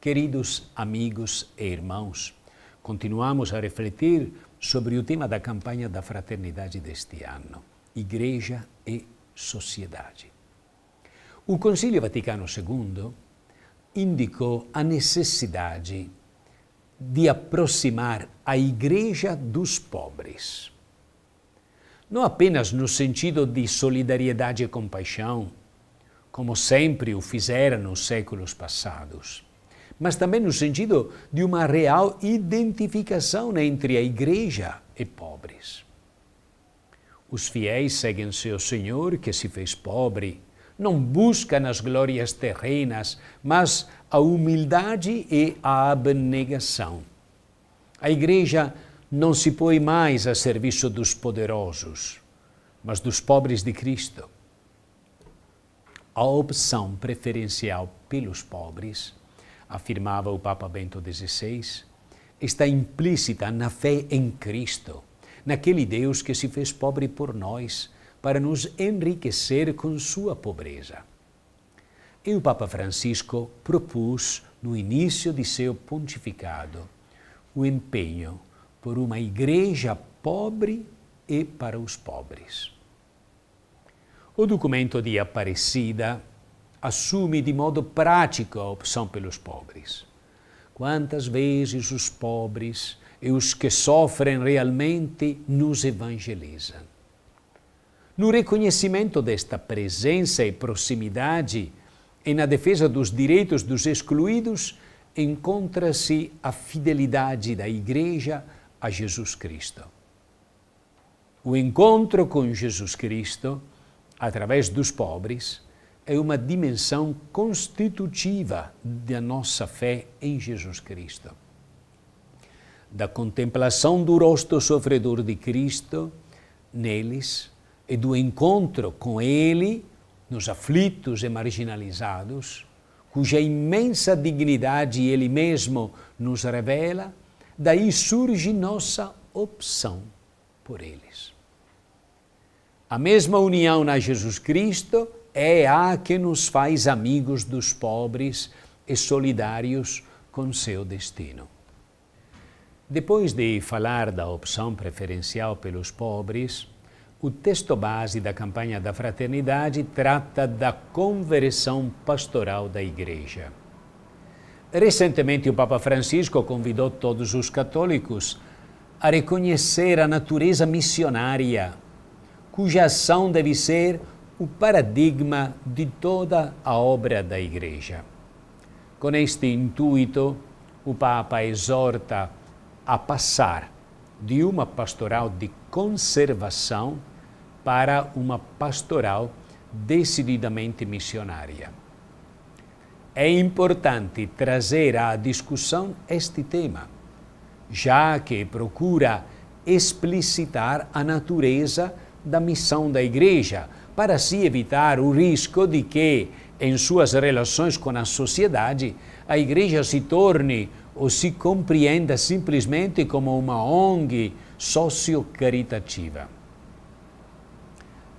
Queridos amigos e irmãos, continuamos a refletir sobre o tema da campanha da fraternidade deste ano, Igreja e Sociedade. O Concílio Vaticano II indicou a necessidade de aproximar a Igreja dos pobres. Não apenas no sentido de solidariedade e compaixão, como sempre o fizeram nos séculos passados, mas também no sentido de uma real identificação entre a igreja e pobres. Os fiéis seguem seu Senhor que se fez pobre, não buscam as glórias terrenas, mas a humildade e a abnegação. A igreja não se põe mais a serviço dos poderosos, mas dos pobres de Cristo. A opção preferencial pelos pobres afirmava o Papa Bento XVI, está implícita na fé em Cristo, naquele Deus que se fez pobre por nós para nos enriquecer com sua pobreza. E o Papa Francisco propôs, no início de seu pontificado, o empenho por uma igreja pobre e para os pobres. O documento de Aparecida assume de modo prático a opção pelos pobres. Quantas vezes os pobres e os que sofrem realmente nos evangelizam? No reconhecimento desta presença e proximidade e na defesa dos direitos dos excluídos, encontra-se a fidelidade da Igreja a Jesus Cristo. O encontro com Jesus Cristo, através dos pobres, é uma dimensão constitutiva da nossa fé em Jesus Cristo. Da contemplação do rosto sofredor de Cristo neles e do encontro com Ele nos aflitos e marginalizados, cuja imensa dignidade Ele mesmo nos revela, daí surge nossa opção por eles. A mesma união a Jesus Cristo é a que nos faz amigos dos pobres e solidários com seu destino. Depois de falar da opção preferencial pelos pobres, o texto base da campanha da fraternidade trata da conversão pastoral da Igreja. Recentemente, o Papa Francisco convidou todos os católicos a reconhecer a natureza missionária, cuja ação deve ser o paradigma de toda a obra da Igreja. Com este intuito, o Papa exorta a passar de uma pastoral de conservação para uma pastoral decididamente missionária. É importante trazer à discussão este tema, já que procura explicitar a natureza da missão da Igreja, para assim evitar o risco de que, em suas relações com a sociedade, a Igreja se torne ou se compreenda simplesmente como uma ONG sociocaritativa.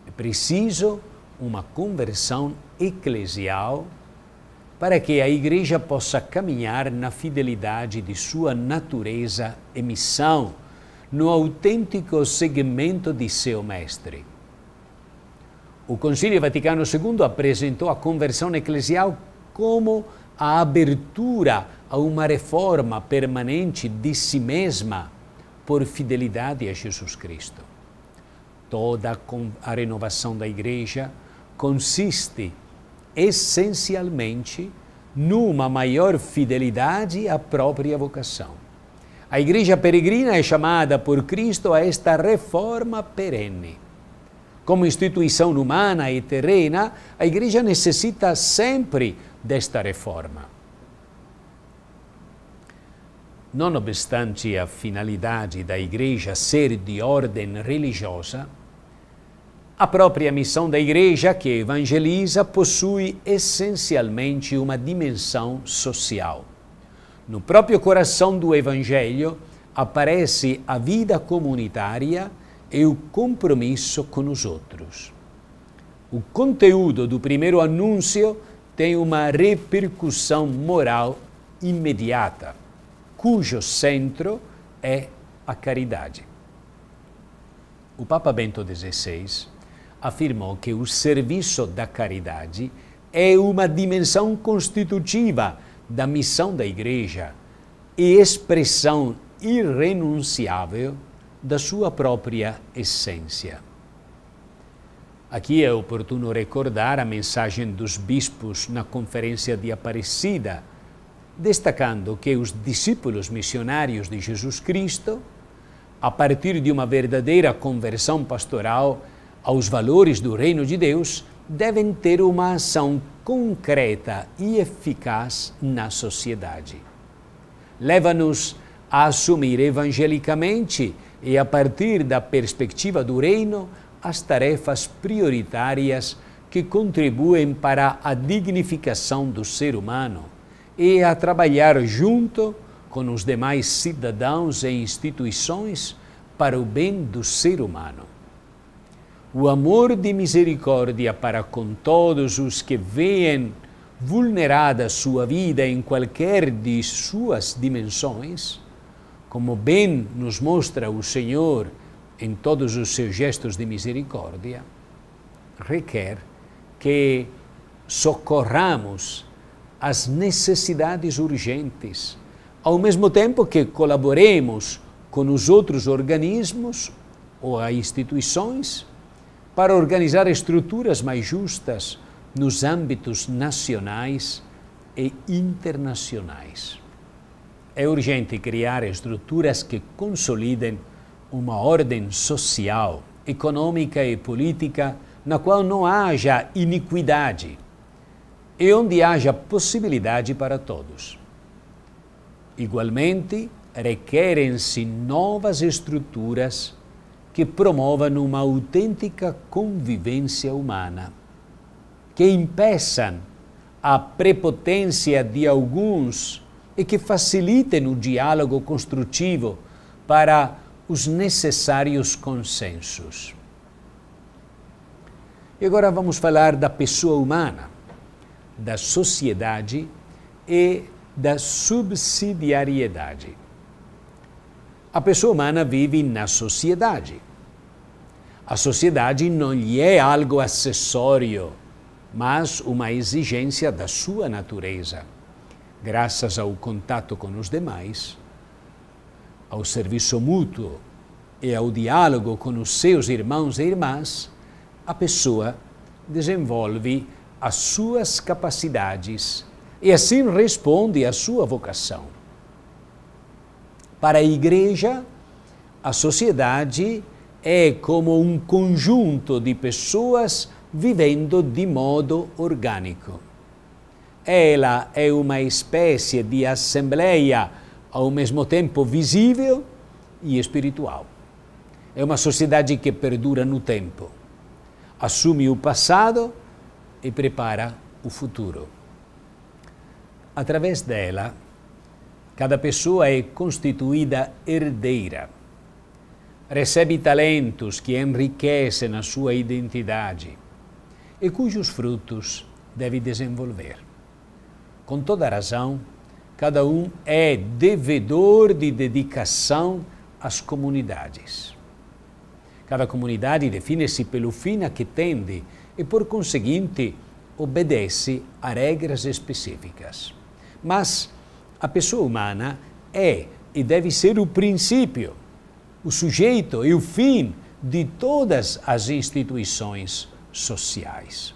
É preciso uma conversão eclesial para que a Igreja possa caminhar na fidelidade de sua natureza e missão, no autêntico segmento de seu Mestre. O Concílio Vaticano II apresentou a conversão eclesial como a abertura a uma reforma permanente de si mesma por fidelidade a Jesus Cristo. Toda a renovação da Igreja consiste essencialmente numa maior fidelidade à própria vocação. A Igreja peregrina é chamada por Cristo a esta reforma perene como instituição humana e terrena, a Igreja necessita sempre desta reforma. Não obstante a finalidade da Igreja ser de ordem religiosa, a própria missão da Igreja que evangeliza possui essencialmente uma dimensão social. No próprio coração do Evangelho aparece a vida comunitária e o compromisso com os outros. O conteúdo do primeiro anúncio tem uma repercussão moral imediata, cujo centro é a caridade. O Papa Bento XVI afirmou que o serviço da caridade é uma dimensão constitutiva da missão da Igreja e expressão irrenunciável da sua própria essência. Aqui é oportuno recordar a mensagem dos bispos na Conferência de Aparecida, destacando que os discípulos missionários de Jesus Cristo, a partir de uma verdadeira conversão pastoral aos valores do Reino de Deus, devem ter uma ação concreta e eficaz na sociedade. Leva-nos a assumir evangelicamente e, a partir da perspectiva do reino, as tarefas prioritárias que contribuem para a dignificação do ser humano e a trabalhar junto com os demais cidadãos e instituições para o bem do ser humano. O amor de misericórdia para com todos os que veem vulnerada sua vida em qualquer de suas dimensões como bem nos mostra o Senhor em todos os seus gestos de misericórdia, requer que socorramos as necessidades urgentes, ao mesmo tempo que colaboremos com os outros organismos ou instituições para organizar estruturas mais justas nos âmbitos nacionais e internacionais é urgente criar estruturas que consolidem uma ordem social, econômica e política na qual não haja iniquidade e onde haja possibilidade para todos. Igualmente, requerem-se novas estruturas que promovam uma autêntica convivência humana, que impeçam a prepotência de alguns e que facilitem o diálogo construtivo para os necessários consensos. E agora vamos falar da pessoa humana, da sociedade e da subsidiariedade. A pessoa humana vive na sociedade. A sociedade não lhe é algo acessório, mas uma exigência da sua natureza graças ao contato com os demais, ao serviço mútuo e ao diálogo com os seus irmãos e irmãs, a pessoa desenvolve as suas capacidades e assim responde à sua vocação. Para a igreja, a sociedade é como um conjunto de pessoas vivendo de modo orgânico ela é uma espécie de assembleia ao mesmo tempo visível e espiritual. É uma sociedade que perdura no tempo, assume o passado e prepara o futuro. Através dela, cada pessoa é constituída herdeira. Recebe talentos que enriquecem a sua identidade e cujos frutos deve desenvolver com toda razão, cada um é devedor de dedicação às comunidades. Cada comunidade define-se pelo fim a que tende e, por conseguinte, obedece a regras específicas. Mas a pessoa humana é e deve ser o princípio, o sujeito e o fim de todas as instituições sociais.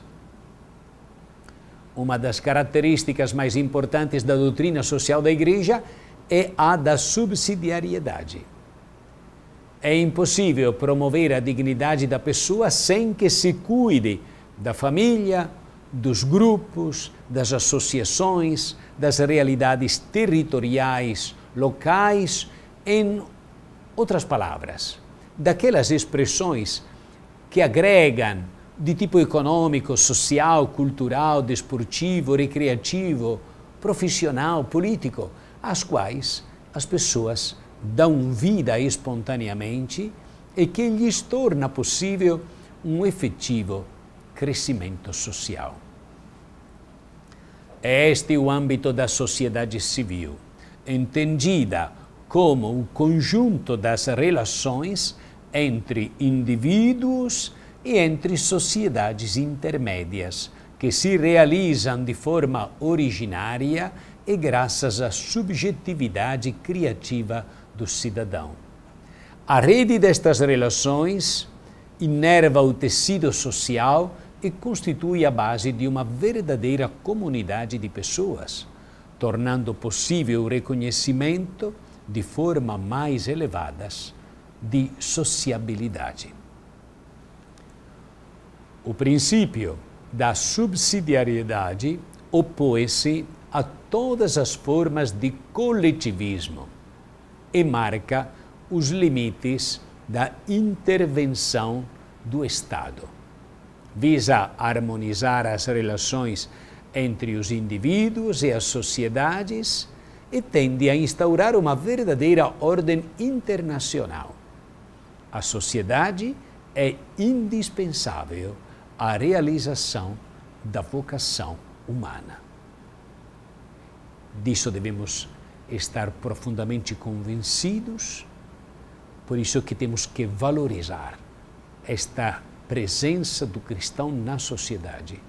Uma das características mais importantes da doutrina social da Igreja é a da subsidiariedade. É impossível promover a dignidade da pessoa sem que se cuide da família, dos grupos, das associações, das realidades territoriais, locais, em outras palavras, daquelas expressões que agregam di tipo econômico, social, cultural, desportivo, recreativo, profissional, político, às quais as pessoas dão vida espontaneamente e que lhes torna possível um efetivo crescimento social. Este é o âmbito da sociedade civil, entendida como o conjunto das relações entre indivíduos e entre sociedades intermédias, que se realizam de forma originária e graças à subjetividade criativa do cidadão. A rede destas relações inerva o tecido social e constitui a base de uma verdadeira comunidade de pessoas, tornando possível o reconhecimento de forma mais elevadas de sociabilidade. O princípio da subsidiariedade opõe-se a todas as formas de coletivismo e marca os limites da intervenção do Estado. Visa harmonizar as relações entre os indivíduos e as sociedades e tende a instaurar uma verdadeira ordem internacional. A sociedade é indispensável a realização da vocação humana. Disso devemos estar profundamente convencidos, por isso que temos que valorizar esta presença do cristão na sociedade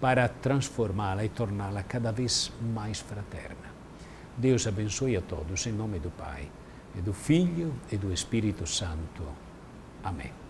para transformá-la e torná-la cada vez mais fraterna. Deus abençoe a todos em nome do Pai, e do Filho e do Espírito Santo. Amém.